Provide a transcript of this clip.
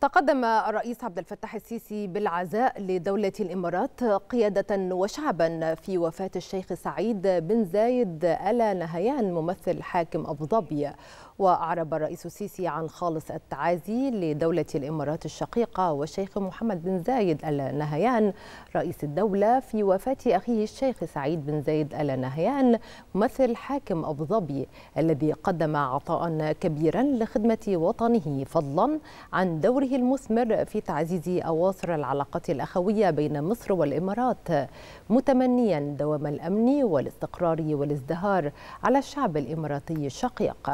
تقدم الرئيس عبد الفتاح السيسي بالعزاء لدولة الإمارات قيادة وشعبا في وفاة الشيخ سعيد بن زايد ألا نهيان ممثل حاكم أبو ظبي وأعرب الرئيس السيسي عن خالص التعازي لدولة الإمارات الشقيقة والشيخ محمد بن زايد ألا نهيان رئيس الدولة في وفاة أخيه الشيخ سعيد بن زايد ألا نهيان ممثل حاكم أبو ظبي الذي قدم عطاء كبيرا لخدمة وطنه فضلا عن دوره بدوره المثمر في تعزيز أواصر العلاقات الأخوية بين مصر والإمارات متمنيا دوام الأمن والاستقرار والازدهار على الشعب الإماراتي الشقيق